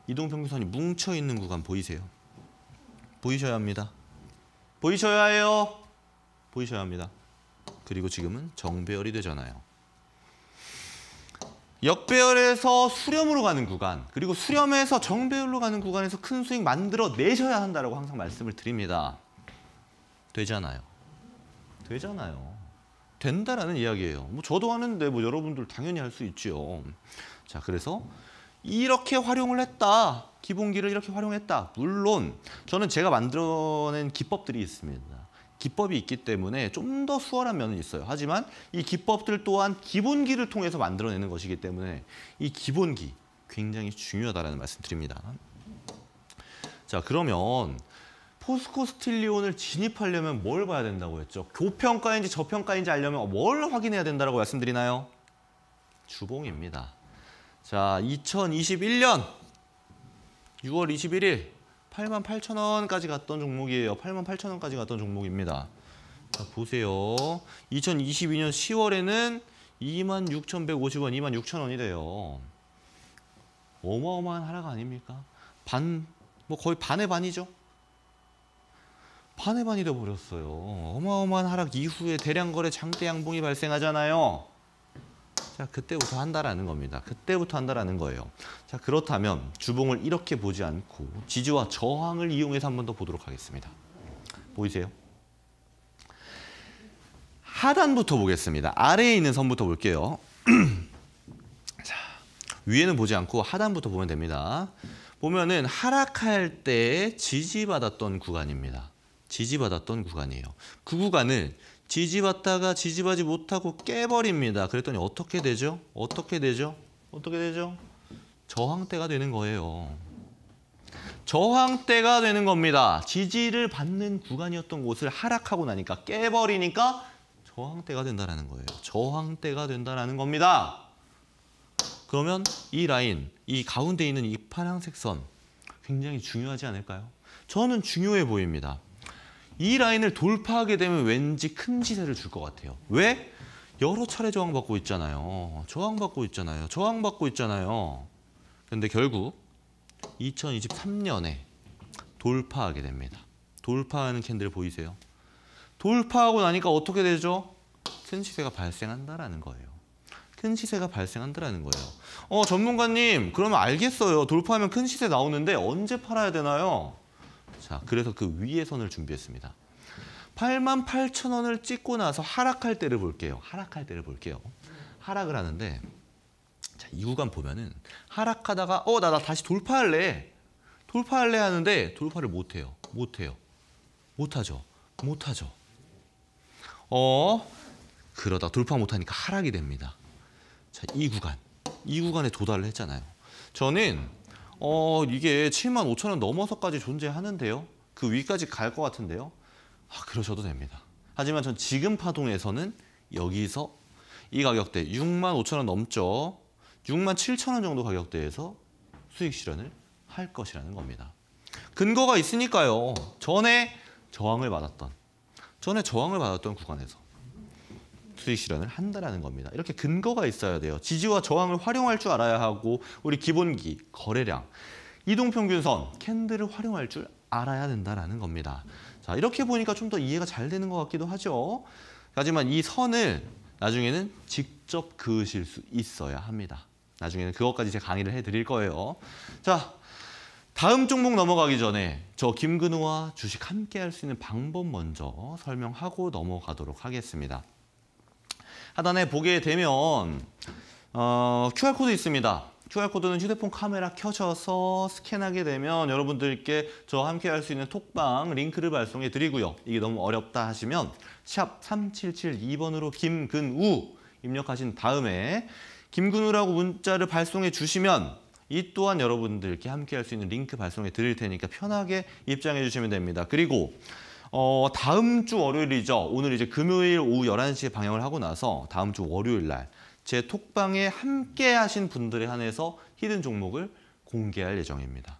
이동평균선이 뭉쳐있는 구간 보이세요? 보이셔야 합니다. 보이셔야 해요. 보이셔야 합니다. 그리고 지금은 정배열이 되잖아요. 역배열에서 수렴으로 가는 구간 그리고 수렴에서 정배열로 가는 구간에서 큰 수익 만들어내셔야 한다고 항상 말씀을 드립니다. 되잖아요. 되잖아요. 된다라는 이야기예요. 뭐 저도 하는데 뭐 여러분들 당연히 할 수있죠자 그래서 이렇게 활용을 했다. 기본기를 이렇게 활용했다. 물론 저는 제가 만들어낸 기법들이 있습니다. 기법이 있기 때문에 좀 더 수월한 면은 있어요. 하지만 이 기법들 또한 기본기를 통해서 만들어내는 것이기 때문에 이 기본기 굉장히 중요하다는 말씀드립니다. 자 그러면 포스코 스틸리온을 진입하려면 뭘 봐야 된다고 했죠? 교평가인지 저평가인지 알려면 뭘 확인해야 된다고 말씀드리나요? 주봉입니다. 자, 2021년 6월 21일 8만 8천 원까지 갔던 종목이에요. 8만 8천 원까지 갔던 종목입니다. 자, 보세요. 2022년 10월에는 2만 6,150원, 2만 6천 원이 돼요. 어마어마한 하락 아닙니까? 반, 뭐 거의 반의 반이죠. 반의 반이 돼버렸어요. 어마어마한 하락 이후에 대량 거래 장대 양봉이 발생하잖아요. 자, 그때부터 한다라는 겁니다. 그때부터 한다라는 거예요. 자, 그렇다면 주봉을 이렇게 보지 않고 지지와 저항을 이용해서 한 번 더 보도록 하겠습니다. 보이세요? 하단부터 보겠습니다. 아래에 있는 선부터 볼게요. 자, 위에는 보지 않고 하단부터 보면 됩니다. 보면은 하락할 때 지지받았던 구간입니다. 지지받았던 구간이에요. 그 구간을 지지받다가 지지받지 못하고 깨버립니다. 그랬더니 어떻게 되죠? 어떻게 되죠? 어떻게 되죠? 저항때가 되는 거예요. 저항때가 되는 겁니다. 지지를 받는 구간이었던 곳을 하락하고 나니까 깨버리니까 저항때가 된다는 거예요. 저항때가 된다는 겁니다. 그러면 이 라인, 이 가운데 있는 이 파란색 선 굉장히 중요하지 않을까요? 저는 중요해 보입니다. 이 라인을 돌파하게 되면 왠지 큰 시세를 줄 것 같아요. 왜? 여러 차례 저항받고 있잖아요. 저항받고 있잖아요. 저항받고 있잖아요. 근데 결국 2023년에 돌파하게 됩니다. 돌파하는 캔들 보이세요? 돌파하고 나니까 어떻게 되죠? 큰 시세가 발생한다라는 거예요. 큰 시세가 발생한다라는 거예요. 어, 전문가님, 그러면 알겠어요. 돌파하면 큰 시세 나오는데 언제 팔아야 되나요? 자, 그래서 그 위에 선을 준비했습니다. 8만 8천 원을 찍고 나서 하락할 때를 볼게요. 하락할 때를 볼게요. 하락을 하는데 자, 이 구간 보면은 하락하다가 어, 나, 나 다시 돌파할래. 돌파할래 하는데 돌파를 못 해요. 못 해요. 못 하죠. 못 하죠. 어, 그러다 돌파 못 하니까 하락이 됩니다. 자, 이 구간. 이 구간에 도달을 했잖아요. 저는 어, 이게 7만 5천 원 넘어서까지 존재하는데요. 그 위까지 갈 것 같은데요. 아, 그러셔도 됩니다. 하지만 전 지금 파동에서는 여기서 이 가격대 6만 5천 원 넘죠. 6만 7천 원 정도 가격대에서 수익 실현을 할 것이라는 겁니다. 근거가 있으니까요. 전에 저항을 받았던, 전에 저항을 받았던 구간에서 수익 실현을 한다라는 겁니다. 이렇게 근거가 있어야 돼요. 지지와 저항을 활용할 줄 알아야 하고 우리 기본기, 거래량, 이동평균선, 캔들을 활용할 줄 알아야 된다라는 겁니다. 자 이렇게 보니까 좀 더 이해가 잘 되는 것 같기도 하죠. 하지만 이 선을 나중에는 직접 그으실 수 있어야 합니다. 나중에는 그것까지 제가 강의를 해드릴 거예요. 자, 다음 종목 넘어가기 전에 저 김근우와 주식 함께 할 수 있는 방법 먼저 설명하고 넘어가도록 하겠습니다. 하단에 보게 되면 어, QR코드 있습니다. QR코드는 휴대폰 카메라 켜셔서 스캔하게 되면 여러분들께 저와 함께 할 수 있는 톡방 링크를 발송해 드리고요. 이게 너무 어렵다 하시면 샵 3772번으로 김근우 입력하신 다음에 김근우라고 문자를 발송해 주시면 이 또한 여러분들께 함께 할 수 있는 링크 발송해 드릴 테니까 편하게 입장해 주시면 됩니다. 그리고 어, 다음 주 월요일이죠. 오늘 이제 금요일 오후 11시에 방영을 하고 나서 다음 주 월요일 날제 톡방에 함께 하신 분들에 한해서 히든 종목을 공개할 예정입니다.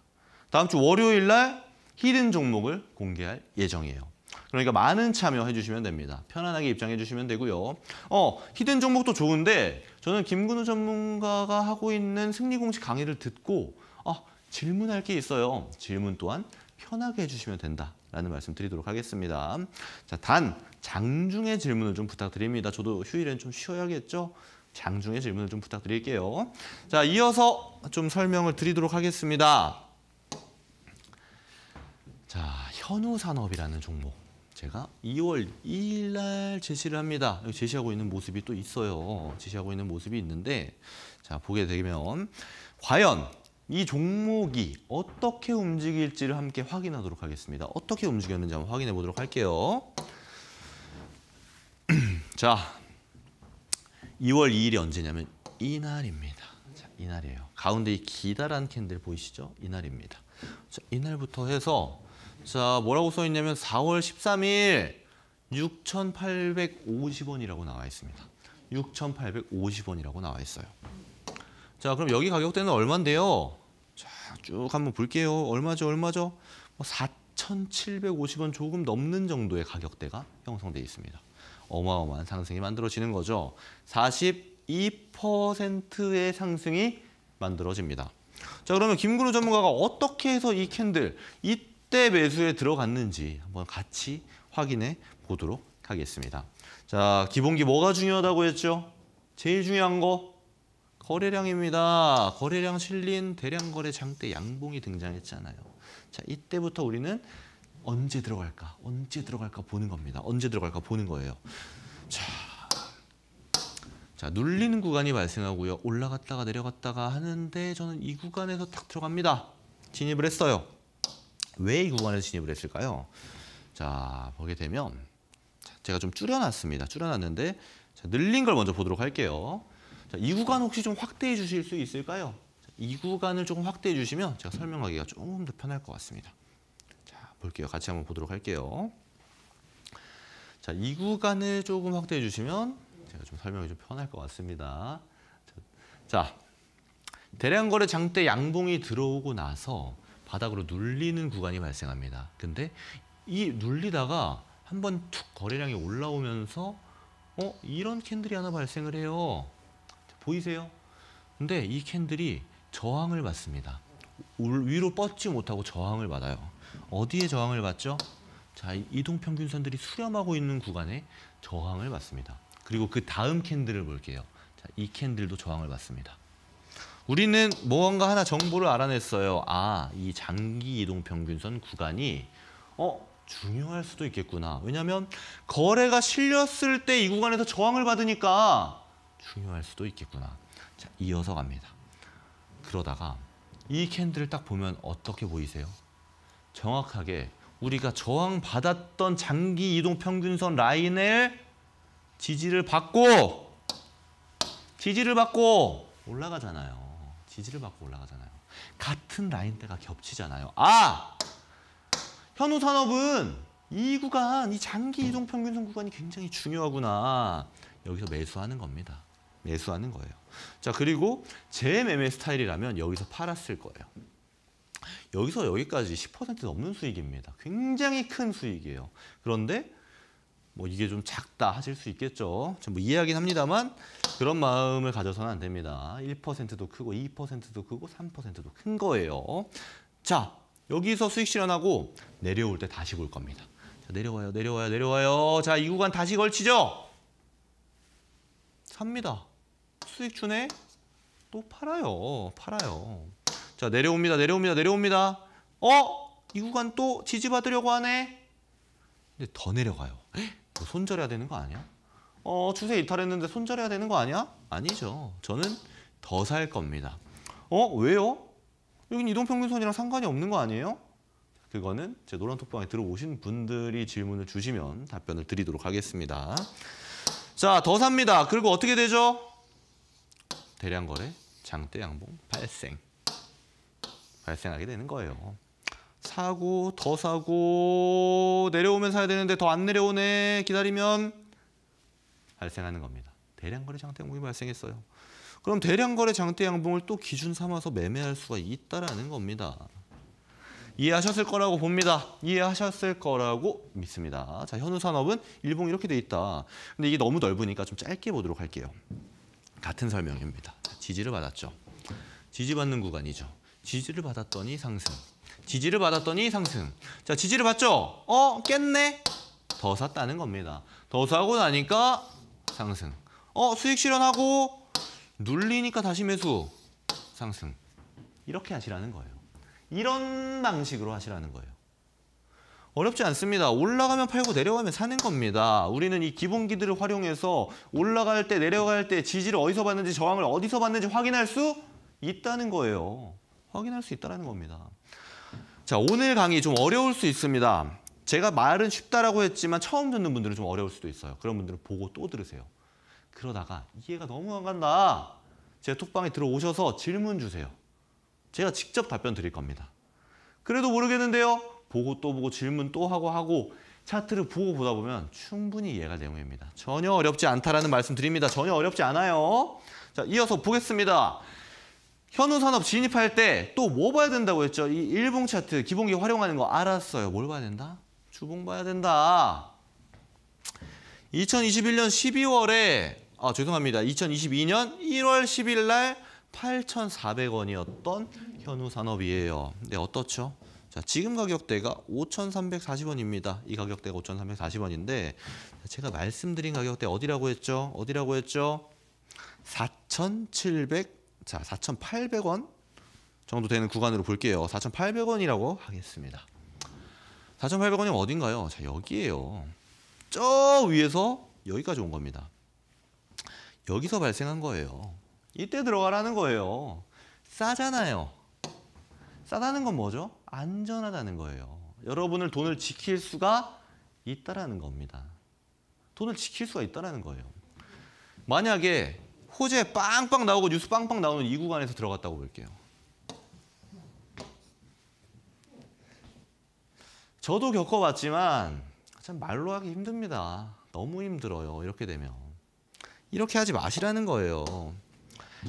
다음 주 월요일 날 히든 종목을 공개할 예정이에요. 그러니까 많은 참여해 주시면 됩니다. 편안하게 입장해 주시면 되고요. 어, 히든 종목도 좋은데 저는 김근우 전문가가 하고 있는 승리공식 강의를 듣고 아, 질문할 게 있어요. 질문 또한 편하게 해주시면 된다. 라는 말씀 드리도록 하겠습니다. 자, 단 장중의 질문을 좀 부탁드립니다. 저도 휴일엔 좀 쉬어야겠죠? 장중의 질문을 좀 부탁드릴게요. 자, 이어서 좀 설명을 드리도록 하겠습니다. 자, 현우산업이라는 종목. 제가 2월 2일 날 제시를 합니다. 제시하고 있는 모습이 또 있어요. 제시하고 있는 모습이 있는데 자, 보게 되면 과연 이 종목이 어떻게 움직일지를 함께 확인하도록 하겠습니다. 어떻게 움직였는지 한번 확인해 보도록 할게요. 자, 2월 2일이 언제냐면 이날입니다. 자, 이날이에요. 가운데 이 기다란 캔들 보이시죠? 이날입니다. 자, 이날부터 해서 자 뭐라고 써 있냐면 4월 13일 6,850원이라고 나와 있습니다. 6,850원이라고 나와 있어요. 자 그럼 여기 가격대는 얼마인데요? 쭉 한번 볼게요. 얼마죠? 얼마죠? 뭐 4,750원 조금 넘는 정도의 가격대가 형성돼 있습니다. 어마어마한 상승이 만들어지는 거죠. 42%의 상승이 만들어집니다. 자 그러면 김근우 전문가가 어떻게 해서 이 캔들 이때 매수에 들어갔는지 한번 같이 확인해 보도록 하겠습니다. 자 기본기 뭐가 중요하다고 했죠? 제일 중요한 거 거래량입니다. 거래량 실린 대량 거래 장대 양봉이 등장했잖아요. 자, 이때부터 우리는 언제 들어갈까? 언제 들어갈까 보는 겁니다. 언제 들어갈까 보는 거예요. 자, 자 눌리는 구간이 발생하고요. 올라갔다가 내려갔다가 하는데 저는 이 구간에서 탁 들어갑니다. 진입을 했어요. 왜 이 구간에서 진입을 했을까요? 자, 보게 되면 제가 좀 줄여놨습니다. 줄여놨는데 자, 늘린 걸 먼저 보도록 할게요. 자, 이 구간 혹시 좀 확대해 주실 수 있을까요? 자, 이 구간을 조금 확대해 주시면 제가 설명하기가 조금 더 편할 것 같습니다. 자, 볼게요. 같이 한번 보도록 할게요. 자, 이 구간을 조금 확대해 주시면 제가 좀 설명이 좀 편할 것 같습니다. 자, 대량 거래 장대 양봉이 들어오고 나서 바닥으로 눌리는 구간이 발생합니다. 근데 이 눌리다가 한번 툭 거래량이 올라오면서 어 이런 캔들이 하나 발생을 해요. 보이세요? 근데 이 캔들이 저항을 받습니다. 위로 뻗지 못하고 저항을 받아요. 어디에 저항을 받죠? 자, 이동평균선들이 수렴하고 있는 구간에 저항을 받습니다. 그리고 그 다음 캔들을 볼게요. 자, 이 캔들도 저항을 받습니다. 우리는 뭔가 하나 정보를 알아냈어요. 아, 이 장기 이동평균선 구간이 어 중요할 수도 있겠구나. 왜냐하면 거래가 실렸을 때 이 구간에서 저항을 받으니까 중요할 수도 있겠구나. 자, 이어서 갑니다. 그러다가 이 캔들을 딱 보면 어떻게 보이세요? 정확하게 우리가 저항받았던 장기 이동 평균선 라인의 지지를 받고 지지를 받고 올라가잖아요. 지지를 받고 올라가잖아요. 같은 라인대가 겹치잖아요. 아! 현우 산업은 이 구간, 이 장기 이동 평균선 구간이 굉장히 중요하구나. 여기서 매수하는 겁니다. 매수하는 거예요. 자 그리고 재 매매 스타일이라면 여기서 팔았을 거예요. 여기서 여기까지 10% 넘는 수익입니다. 굉장히 큰 수익이에요. 그런데 뭐 이게 좀 작다 하실 수 있겠죠. 뭐 이해하긴 합니다만 그런 마음을 가져서는 안 됩니다. 1%도 크고 2%도 크고 3%도 큰 거예요. 자 여기서 수익 실현하고 내려올 때 다시 볼 겁니다. 자, 내려와요, 내려와요, 내려와요. 자이 구간 다시 걸치죠. 삽니다. 수익 주에또 팔아요. 팔아요. 자, 내려옵니다. 내려옵니다. 내려옵니다. 어? 이 구간 또 지지받으려고 하네? 근데 더 내려가요. 뭐 손절해야 되는 거 아니야? 어, 추세 이탈했는데 손절해야 되는 거 아니야? 아니죠. 저는 더 살 겁니다. 어? 왜요? 여긴 이동평균선이랑 상관이 없는 거 아니에요? 그거는 제 노란 톡방에 들어오신 분들이 질문을 주시면 답변을 드리도록 하겠습니다. 자, 더 삽니다. 그리고 어떻게 되죠? 대량 거래, 장대 양봉 발생. 발생하게 되는 거예요. 사고, 더 사고, 내려오면 사야 되는데 더 안 내려오네. 기다리면 발생하는 겁니다. 대량 거래 장대 양봉이 발생했어요. 그럼 대량 거래 장대 양봉을 또 기준 삼아서 매매할 수가 있다라는 겁니다. 이해하셨을 거라고 봅니다. 이해하셨을 거라고 믿습니다. 자, 현우 산업은 일봉 이렇게 돼 있다. 근데 이게 너무 넓으니까 좀 짧게 보도록 할게요. 같은 설명입니다. 지지를 받았죠. 지지받는 구간이죠. 지지를 받았더니 상승. 지지를 받았더니 상승. 자, 지지를 받죠? 어, 깼네? 더 샀다는 겁니다. 더 사고 나니까 상승. 어, 수익 실현하고 눌리니까 다시 매수. 상승. 이렇게 하시라는 거예요. 이런 방식으로 하시라는 거예요. 어렵지 않습니다. 올라가면 팔고 내려가면 사는 겁니다. 우리는 이 기본기들을 활용해서 올라갈 때 내려갈 때 지지를 어디서 받는지 저항을 어디서 받는지 확인할 수 있다는 거예요. 확인할 수 있다는 겁니다. 자 오늘 강의 좀 어려울 수 있습니다. 제가 말은 쉽다라고 했지만 처음 듣는 분들은 좀 어려울 수도 있어요. 그런 분들은 보고 또 들으세요. 그러다가 이해가 너무 안 간다. 제 톡방에 들어오셔서 질문 주세요. 제가 직접 답변 드릴 겁니다. 그래도 모르겠는데요. 보고 또 보고 질문 또 하고 하고 차트를 보고 보다 보면 충분히 이해가 내용입니다. 전혀 어렵지 않다라는 말씀 드립니다. 전혀 어렵지 않아요. 자, 이어서 보겠습니다. 현우산업 진입할 때 또 뭐 봐야 된다고 했죠? 이 일봉 차트, 기본기 활용하는 거 알았어요. 뭘 봐야 된다? 주봉 봐야 된다. 2021년 12월에 아 죄송합니다. 2022년 1월 10일 날 8,400원이었던 현우산업이에요. 네, 어떻죠? 자, 지금 가격대가 5,340원입니다. 이 가격대가 5,340원인데 제가 말씀드린 가격대 어디라고 했죠? 어디라고 했죠? 4,700 자, 4,800원 정도 되는 구간으로 볼게요. 4,800원이라고 하겠습니다. 4,800원이 어딘가요? 자, 여기에요. 저 위에서 여기까지 온 겁니다. 여기서 발생한 거예요. 이때 들어가라는 거예요. 싸잖아요. 싸다는 건 뭐죠? 안전하다는 거예요. 여러분을 돈을 지킬 수가 있다라는 겁니다. 돈을 지킬 수가 있다라는 거예요. 만약에 호재 빵빵 나오고 뉴스 빵빵 나오는 이 구간에서 들어갔다고 볼게요. 저도 겪어봤지만 참 말로 하기 힘듭니다. 너무 힘들어요. 이렇게 되면. 이렇게 하지 마시라는 거예요.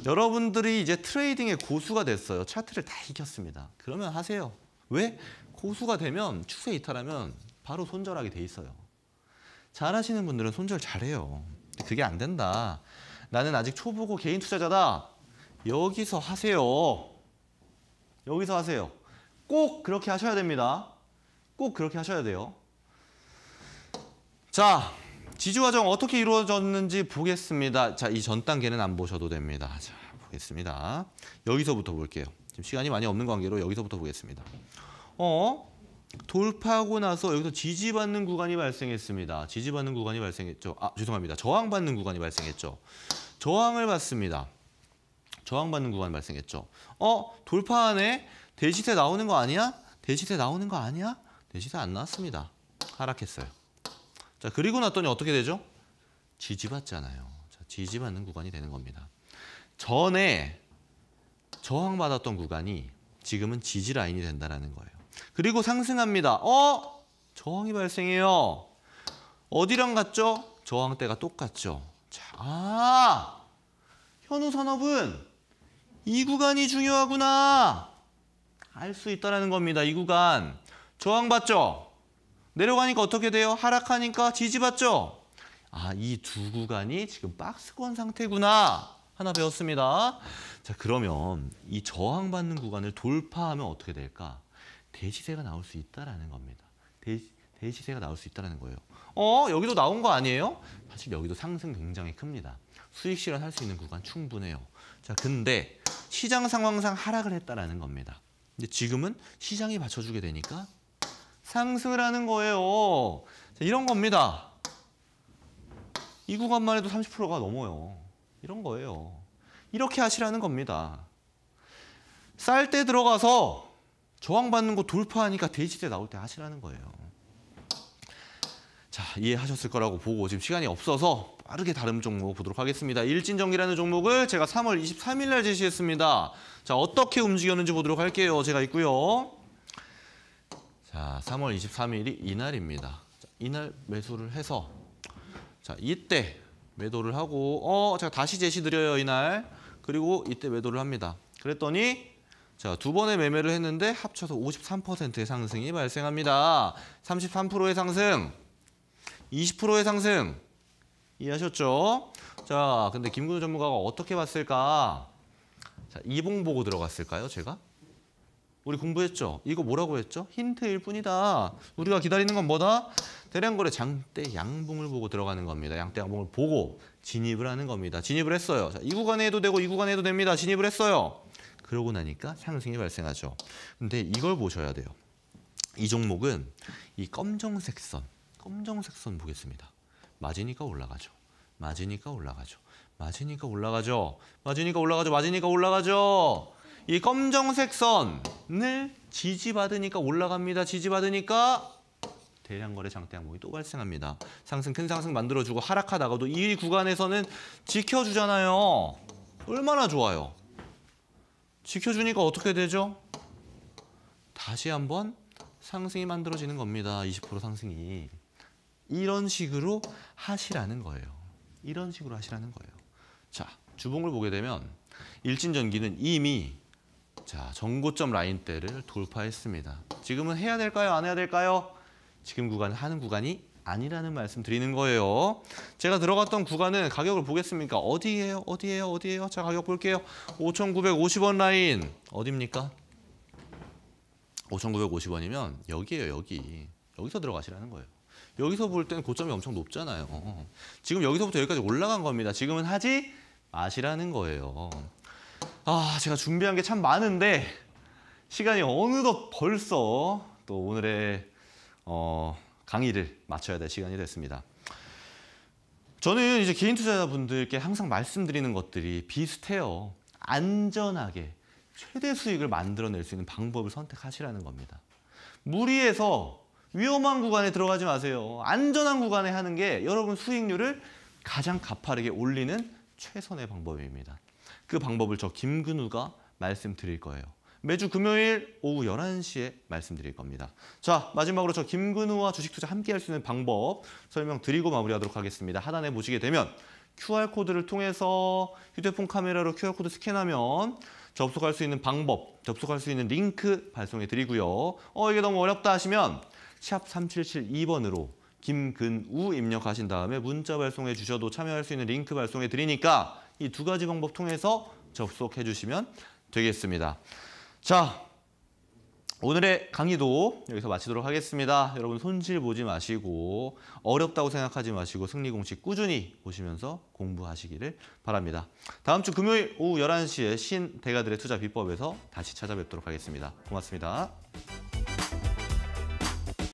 여러분들이 이제 트레이딩의 고수가 됐어요. 차트를 다 익혔습니다. 그러면 하세요. 왜? 고수가 되면 추세 이탈하면 바로 손절하게 돼 있어요. 잘하시는 분들은 손절 잘해요. 그게 안 된다. 나는 아직 초보고 개인 투자자다. 여기서 하세요. 여기서 하세요. 꼭 그렇게 하셔야 됩니다. 꼭 그렇게 하셔야 돼요. 자, 지지 과정 어떻게 이루어졌는지 보겠습니다. 자, 이 전 단계는 안 보셔도 됩니다. 자, 보겠습니다. 여기서부터 볼게요. 지금 시간이 많이 없는 관계로 여기서부터 보겠습니다. 어? 돌파하고 나서 여기서 지지받는 구간이 발생했습니다. 지지받는 구간이 발생했죠. 아, 죄송합니다. 저항받는 구간이 발생했죠. 저항을 받습니다. 저항받는 구간이 발생했죠. 어? 돌파하네? 대시태 나오는 거 아니야? 대시태 나오는 거 아니야? 대시태안 나왔습니다. 하락했어요. 자 그리고 났더니 어떻게 되죠? 지지받잖아요. 자, 지지받는 구간이 되는 겁니다. 전에 저항받았던 구간이 지금은 지지 라인이 된다는 거예요. 그리고 상승합니다. 어? 저항이 발생해요. 어디랑 같죠? 저항대가 똑같죠. 자, 아! 현우 산업은 이 구간이 중요하구나. 알 수 있다라는 겁니다. 이 구간. 저항받죠? 내려가니까 어떻게 돼요? 하락하니까 지지받죠? 아, 이 두 구간이 지금 박스권 상태구나. 하나 배웠습니다. 자, 그러면 이 저항받는 구간을 돌파하면 어떻게 될까? 대시세가 나올 수 있다라는 겁니다. 대시, 대시세가 나올 수 있다는 라 거예요. 어? 여기도 나온 거 아니에요? 사실 여기도 상승 굉장히 큽니다. 수익 실현할 수 있는 구간 충분해요. 자, 근데 시장 상황상 하락을 했다라는 겁니다. 근데 지금은 시장이 받쳐주게 되니까 상승을하는 거예요. 자, 이런 겁니다. 이 구간만 해도 30%가 넘어요. 이런 거예요. 이렇게 하시라는 겁니다. 쌀 때 들어가서 저항받는 거 돌파하니까 돼지대 나올 때 하시라는 거예요. 자, 이해하셨을 거라고 보고 지금 시간이 없어서 빠르게 다른 종목 보도록 하겠습니다. 일진정기라는 종목을 제가 3월 23일 날 제시했습니다. 자, 어떻게 움직였는지 보도록 할게요. 제가 있고요. 자, 3월 23일이 이날입니다. 자, 이날 매수를 해서 자, 이때 매도를 하고 어, 제가 다시 제시 드려요, 이날. 그리고 이때 매도를 합니다. 그랬더니 자, 두 번의 매매를 했는데 합쳐서 53%의 상승이 발생합니다. 33%의 상승, 20%의 상승. 이해하셨죠? 자, 근데 김근우 전문가가 어떻게 봤을까? 자, 이봉 보고 들어갔을까요, 제가? 우리 공부했죠? 이거 뭐라고 했죠? 힌트일 뿐이다. 우리가 기다리는 건 뭐다? 대량거래 장대 양봉을 보고 들어가는 겁니다. 양대 양봉을 보고 진입을 하는 겁니다. 진입을 했어요. 자, 이 구간에 해도 되고 이 구간에 해도 됩니다. 진입을 했어요. 그러고 나니까 상승이 발생하죠. 근데 이걸 보셔야 돼요. 이 종목은 이 검정색 선, 검정색 선 보겠습니다. 맞으니까 올라가죠. 맞으니까 올라가죠. 맞으니까 올라가죠. 맞으니까 올라가죠. 맞으니까 올라가죠. 맞으니까 올라가죠. 이 검정색 선을 지지받으니까 올라갑니다. 지지받으니까 대량 거래 장대 항목이 또 발생합니다. 상승 큰 상승 만들어주고 하락하다가도 이 구간에서는 지켜주잖아요. 얼마나 좋아요. 지켜주니까 어떻게 되죠? 다시 한번 상승이 만들어지는 겁니다. 20% 상승이. 이런 식으로 하시라는 거예요. 이런 식으로 하시라는 거예요. 자, 주봉을 보게 되면 일진전기는 이미 자, 정고점 라인대를 돌파했습니다. 지금은 해야 될까요? 안 해야 될까요? 지금 구간 은 하는 구간이 아니라는 말씀 드리는 거예요. 제가 들어갔던 구간은 가격을 보겠습니까? 어디예요? 어디예요? 어디예요? 자, 가격 볼게요. 5,950원 라인 어딥니까? 5,950원이면 여기예요, 여기. 여기서 들어가시라는 거예요. 여기서 볼 때는 고점이 엄청 높잖아요. 지금 여기서부터 여기까지 올라간 겁니다. 지금은 하지 마시라는 거예요. 아, 제가 준비한 게 참 많은데 시간이 어느덧 벌써 또 오늘의 어, 강의를 마쳐야 될 시간이 됐습니다. 저는 이제 개인 투자자분들께 항상 말씀드리는 것들이 비슷해요. 안전하게 최대 수익을 만들어낼 수 있는 방법을 선택하시라는 겁니다. 무리해서 위험한 구간에 들어가지 마세요. 안전한 구간에 하는 게 여러분 수익률을 가장 가파르게 올리는 최선의 방법입니다. 그 방법을 저 김근우가 말씀드릴 거예요. 매주 금요일 오후 11시에 말씀드릴 겁니다. 자, 마지막으로 저 김근우와 주식투자 함께 할 수 있는 방법 설명드리고 마무리하도록 하겠습니다. 하단에 보시게 되면 QR코드를 통해서 휴대폰 카메라로 QR코드 스캔하면 접속할 수 있는 방법, 접속할 수 있는 링크 발송해 드리고요. 어, 이게 너무 어렵다 하시면 샵 3772번으로 김근우 입력하신 다음에 문자 발송해 주셔도 참여할 수 있는 링크 발송해 드리니까 이두 가지 방법 통해서 접속해 주시면 되겠습니다. 자, 오늘의 강의도 여기서 마치도록 하겠습니다. 여러분 손질 보지 마시고 어렵다고 생각하지 마시고 승리 공식 꾸준히 보시면서 공부하시기를 바랍니다. 다음 주 금요일 오후 11시에 신대가들의 투자 비법에서 다시 찾아뵙도록 하겠습니다. 고맙습니다.